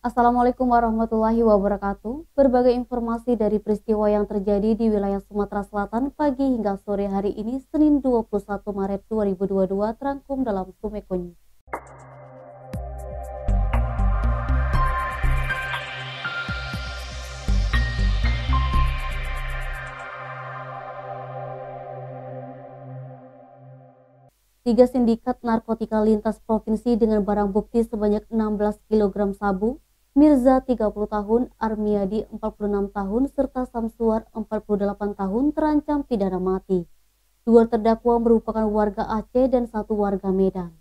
Assalamualaikum warahmatullahi wabarakatuh. Berbagai informasi dari peristiwa yang terjadi di wilayah Sumatera Selatan pagi hingga sore hari ini Senin 21 Maret 2022 terangkum dalam Sumeko News. Tiga sindikat narkotika lintas provinsi dengan barang bukti sebanyak 16 kg sabu, Mirza 30 tahun, Armiadi 46 tahun, serta Samsuar 48 tahun terancam pidana mati. Dua terdakwa merupakan warga Aceh dan satu warga Medan.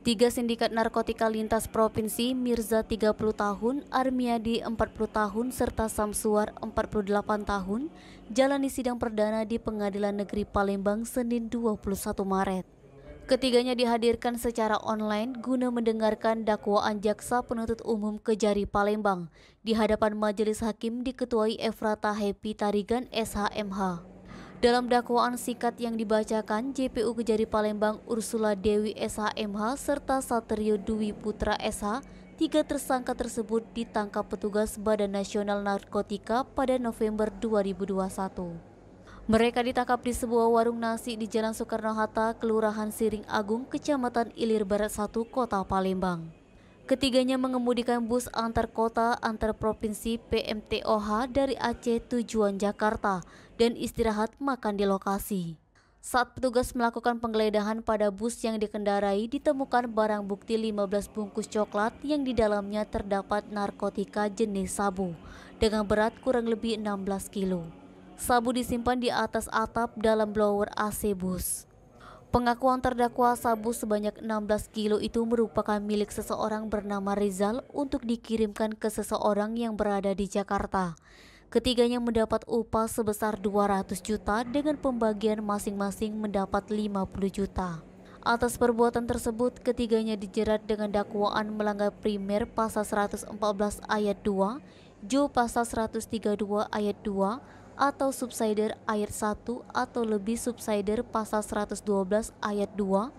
Tiga sindikat narkotika lintas provinsi, Mirza 30 tahun, Armiadi 40 tahun, serta Samsuar 48 tahun, jalani sidang perdana di Pengadilan Negeri Palembang Senin 21 Maret. Ketiganya dihadirkan secara online guna mendengarkan dakwaan jaksa penuntut umum Kejari Palembang di hadapan majelis hakim diketuai Efrata Happy Tarigan SHMH. Dalam dakwaan sikat yang dibacakan, JPU Kejari Palembang Ursula Dewi SHMH serta Satrio Dwi Putra SH, tiga tersangka tersebut ditangkap petugas Badan Nasional Narkotika pada November 2021. Mereka ditangkap di sebuah warung nasi di Jalan Soekarno-Hatta, Kelurahan Siring Agung, Kecamatan Ilir Barat 1, Kota Palembang. Ketiganya mengemudikan bus antar kota antar provinsi PMTOH dari Aceh tujuan Jakarta dan istirahat makan di lokasi. Saat petugas melakukan penggeledahan pada bus yang dikendarai, ditemukan barang bukti 15 bungkus coklat yang di dalamnya terdapat narkotika jenis sabu dengan berat kurang lebih 16 kilo sabu disimpan di atas atap dalam blower AC bus. Pengakuan terdakwa sabu sebanyak 16 kilo itu merupakan milik seseorang bernama Rizal untuk dikirimkan ke seseorang yang berada di Jakarta. Ketiganya mendapat upah sebesar 200 juta dengan pembagian masing-masing mendapat 50 juta. Atas perbuatan tersebut, ketiganya dijerat dengan dakwaan melanggar primer pasal 114 ayat 2, Jo pasal 132 ayat 2, atau subsider ayat 1 atau lebih subsider pasal 112 ayat 2,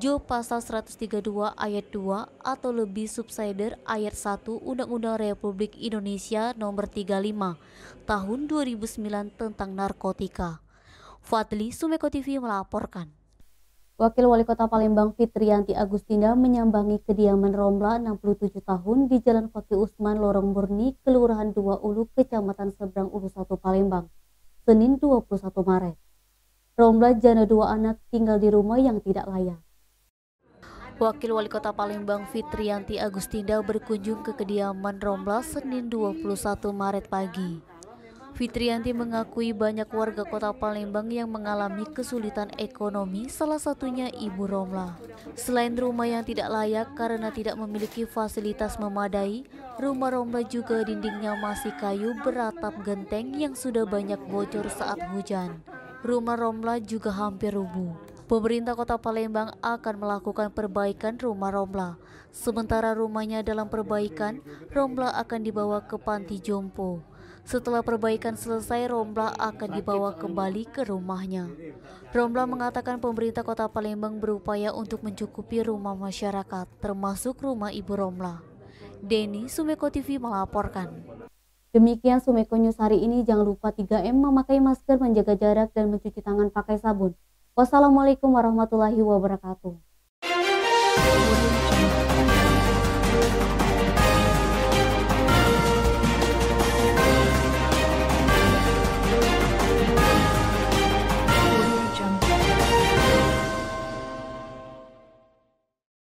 Jo pasal 132 ayat 2 atau lebih subsider ayat 1 Undang-Undang Republik Indonesia nomor 35 tahun 2009 tentang narkotika. Fadli Sumeko TV melaporkan. Wakil Wali Kota Palembang Fitrianti Agustina menyambangi kediaman Romla 67 tahun di Jalan Fakih Usman Lorong Murni, Kelurahan Dua Ulu, Kecamatan Seberang Ulu 1 Palembang, Senin 21 Maret. Romla jana dua anak tinggal di rumah yang tidak layak. Wakil Wali Kota Palembang Fitrianti Agustinda berkunjung ke kediaman Romla Senin 21 Maret pagi. Fitrianti mengakui banyak warga kota Palembang yang mengalami kesulitan ekonomi, salah satunya Ibu Romla. Selain rumah yang tidak layak karena tidak memiliki fasilitas memadai, rumah Romla juga dindingnya masih kayu beratap genteng yang sudah banyak bocor saat hujan. Rumah Romla juga hampir rubuh. Pemerintah Kota Palembang akan melakukan perbaikan rumah Romla. Sementara rumahnya dalam perbaikan, Romla akan dibawa ke panti jompo. Setelah perbaikan selesai, Romla akan dibawa kembali ke rumahnya. Romla mengatakan pemerintah kota Palembang berupaya untuk mencukupi rumah masyarakat, termasuk rumah ibu Romla. Denny Sumeko TV melaporkan. Demikian Sumeko News hari ini. Jangan lupa 3M memakai masker, menjaga jarak, dan mencuci tangan pakai sabun. Wassalamualaikum warahmatullahi wabarakatuh.